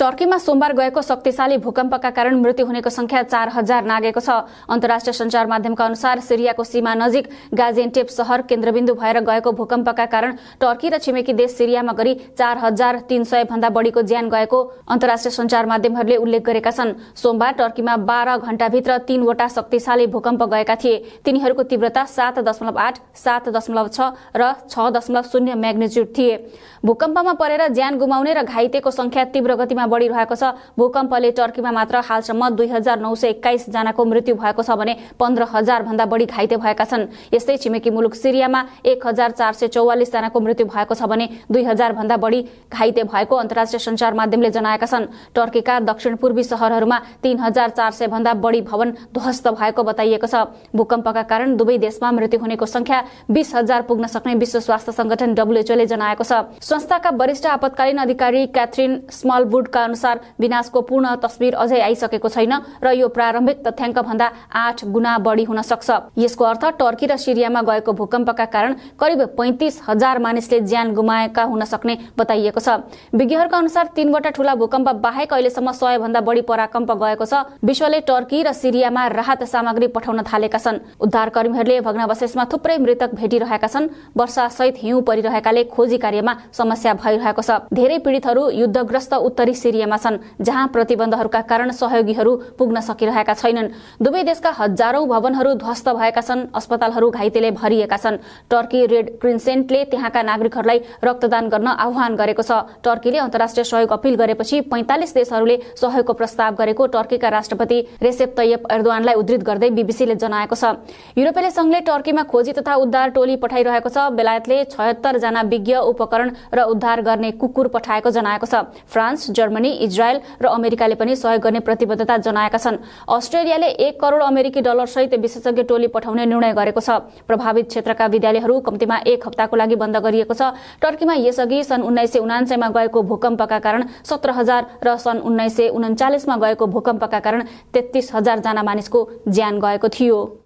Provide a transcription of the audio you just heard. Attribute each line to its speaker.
Speaker 1: टर्कीमा सोमबार गएको शक्तिशाली भूकम्पका कारण मृत्यु हुनेको संख्या चार हजार नागेको छ अन्तर्राष्ट्रिय सञ्चार माध्यमका अनुसार सिरियाको सीमा नजिक गाजेन्टेप शहर केन्द्रबिन्दु भएर गएको भूकम्पका कारण टर्की र छिमेकी देश सिरियामा गरी चार हजार तीन सय भन्दा बढीको ज्यान गएको अन्तर्राष्ट्रिय सञ्चार माध्यमहरूले उल्लेख गरेका छन् सोमबार टर्कीमा बाह्र घण्टाभित्र तीनवटा शक्तिशाली भूकम्प गएका थिए तिनीहरूको तीव्रता सात दशमलव आठ सात दशमलव छ र छ दशमलव शून्य म्याग्नेच्युड थिए भूकम्पमा परेर ज्यान गुमाउने र घाइतेको संख्या तीव्र गतिमा बढिरहेको छ भूकम्पले टर्कीमा मात्र हालसम्म दुई हजार नौ सय एक्काइसजनाको मृत्यु भएको छ भने पन्ध्र हजार भन्दा बढी घाइते भएका छन् यस्तै छिमेकी मुलुक सिरियामा एक हजार चार सय चौवालिसजनाको मृत्यु भएको छ भने दुई हजार भन्दा बढी घाइते भएको अन्तर्राष्ट्रिय सञ्चार माध्यमले जनाएका छन् टर्कीका दक्षिण पूर्वी सहरहरूमा तीन हजार चार सय भन्दा बढी भवन ध्वस्त भएको बताइएको छ भूकम्पका कारण दुवै देशमा मृत्यु हुनेको संख्या बीस हजार पुग्न सक्ने विश्व स्वास्थ्य संगठन डब्ल्युएचओले जनाएको छ संस्थाका वरिष्ठ आपतकालीन अधिकारी क्याथरिन स्मलवुडका तथ्याङ्कका अनुसार विनाशको पूर्ण तस्विर अझै आइसकेको छैन र यो प्रारम्भिक तथ्याङ्क भन्दा आठ गुणा बढी हुन सक्छ यसको अर्थ टर्की र सिरियामा गएको भूकम्पका कारण करिब पैतिस हजार मानिसले ज्यान गुमाएका हुन सक्ने बताइएको छ विज्ञहरूका अनुसार तीनवटा ठूला भूकम्प बाहेक अहिलेसम्म सय भन्दा बढी पराकम्प गएको छ विश्वले टर्की र सिरियामा राहत सामग्री पठाउन थालेका छन् उद्धार कर्मीहरूले भग्नावशेषमा थुप्रै मृतक भेटिरहेका छन् वर्षा सहित हिउँ परिरहेकाले खोजी कार्यमा समस्या भइरहेको छ धेरै पीडितहरू युद्धग्रस्त उत्तरी सिरियामा छन् जहाँ प्रतिबन्धहरूका कारण सहयोगीहरू पुग्न सकिरहेका छैनन् दुवै देशका हजारौं भवनहरू ध्वस्त भएका छन् अस्पतालहरू घाइतेले भरिएका छन् टर्की रेड क्रिन्सेन्टले त्यहाँका नागरिकहरूलाई रक्तदान गर्न आह्वान गरेको छ टर्कीले अन्तर्राष्ट्रिय सहयोग अपील गरेपछि पैंतालिस देशहरूले सहयोगको प्रस्ताव गरेको टर्कीका राष्ट्रपति रेसेप तैयप एर्दवानलाई उद्धित गर्दै बीबीसीले जनाएको छ युरोपेली संघले टर्कीमा खोजी तथा उद्धार टोली पठाइरहेको छ बेलायतले छयत्तर जना विज्ञ उपकरण र उद्धार गर्ने कुकुर पठाएको जनाएको छ फ्रान्स जर्मनी जर्मनी इजरायल र अमेरिकाले पनि सहयोग गर्ने प्रतिबद्धता जनाएका छन् अस्ट्रेलियाले एक करोड़ अमेरिकी डलर सहित विशेषज्ञ टोली पठाउने निर्णय गरेको छ प्रभावित क्षेत्रका विद्यालयहरू कम्तीमा एक हप्ताको लागि बन्द गरिएको छ टर्कीमा यसअघि सन् उन्नाइस सय उनान्सयमा गएको भूकम्पका कारण सत्र हजार र सन् उन्नाइस सय उन्चालिसमा गएको भूकम्पका कारण तेत्तीस हजार जना मानिसको ज्यान गएको थियो